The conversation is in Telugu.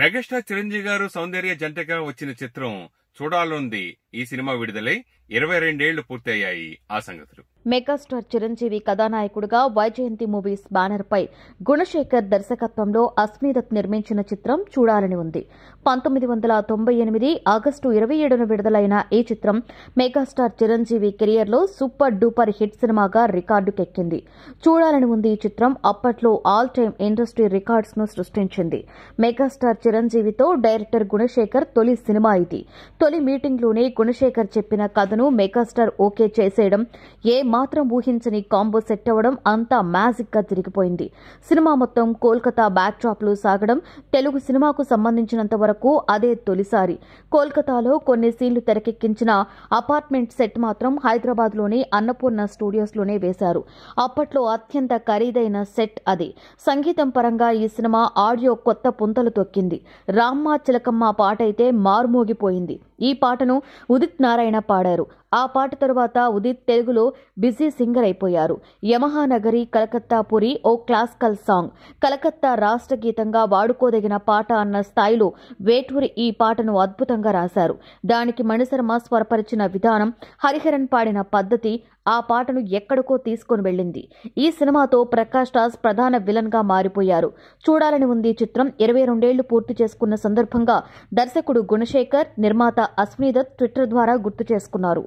మెగాస్టార్ చిరంజీవి గారు సౌందర్య జంటగా వచ్చిన చిత్రం చూడాలుంది ఈ సినిమా విడుదలై ఇరవై రెండేళ్లు పూర్తయ్యాయి ఆ సంగతులు మెగాస్టార్ చిరంజీవి కథానాయకుడిగా వైజయంతి మూవీస్ బ్యానర్పై గుణశేఖర్ దర్శకత్వంలో అస్మీదత్ నిర్మించిన చిత్రం చూడాలని ఉంది పంతొమ్మిది వందల తొంభై ఎనిమిది ఆగస్టు ఇరవై ఏడున విడుదలైన ఈ చిత్రం మెగాస్టార్ చిరంజీవి కెరియర్లో సూపర్ డూపర్ హిట్ సినిమాగా రికార్డుకెక్కింది చూడాలని ఉంది ఈ చిత్రం అప్పట్లో ఆల్ టైమ్ ఇండస్ట్రీ రికార్డ్స్ ను సృష్టించింది మెగాస్టార్ చిరంజీవితో డైరెక్టర్ గుణశేఖర్ తొలి సినిమా ఇది తొలి మీటింగ్లోనే గుణశేఖర్ చెప్పిన కథను మెగాస్టార్ ఓకే చేసేయడం ఏ మాత్రం ఊహించని కాంబో సెట్ అవ్వడం అంతా గా తిరిగిపోయింది సినిమా మొత్తం కోల్కతా బ్యాక్ లో సాగడం తెలుగు సినిమాకు సంబంధించినంత వరకు అదే తొలిసారి కోల్కతాలో కొన్ని సీన్లు తెరకెక్కించిన అపార్ట్మెంట్ సెట్ మాత్రం హైదరాబాద్లోని అన్నపూర్ణ స్టూడియోస్లోనే వేశారు అప్పట్లో అత్యంత ఖరీదైన సెట్ అది సంగీతం పరంగా ఈ సినిమా ఆడియో కొత్త పుంతలు తొక్కింది రామ్మ చిలకమ్మ పాట అయితే మారుమోగిపోయింది ఈ పాటను ఉదిత్ నారాయణ పాడారు ఆ పాట తరువాత ఉదిత్ తెలుగులో బిజీ సింగర్ అయిపోయారు యమహానగరి కలకత్తా పురి ఓ క్లాసికల్ సాంగ్ కలకత్తా రాష్ట్ర గీతంగా వాడుకోదగిన పాట అన్న స్థాయిలో వేటూరి ఈ పాటను అద్భుతంగా రాశారు దానికి మణిశర్మ స్వరపరిచిన విధానం హరిహరన్ పాడిన పద్ధతి ఆ పాటను ఎక్కడికో తీసుకొని వెళ్ళింది ఈ సినిమాతో ప్రకాష్ రాజ్ ప్రధాన విలన్ గా మారిపోయారు చూడాలని ఉంది చిత్రం ఇరవై రెండేళ్లు పూర్తి చేసుకున్న సందర్భంగా దర్శకుడు గుణశేఖర్ నిర్మాత అస్మిదత్ ట్విట్టర్ ద్వారా గుర్తు చేసుకున్నారు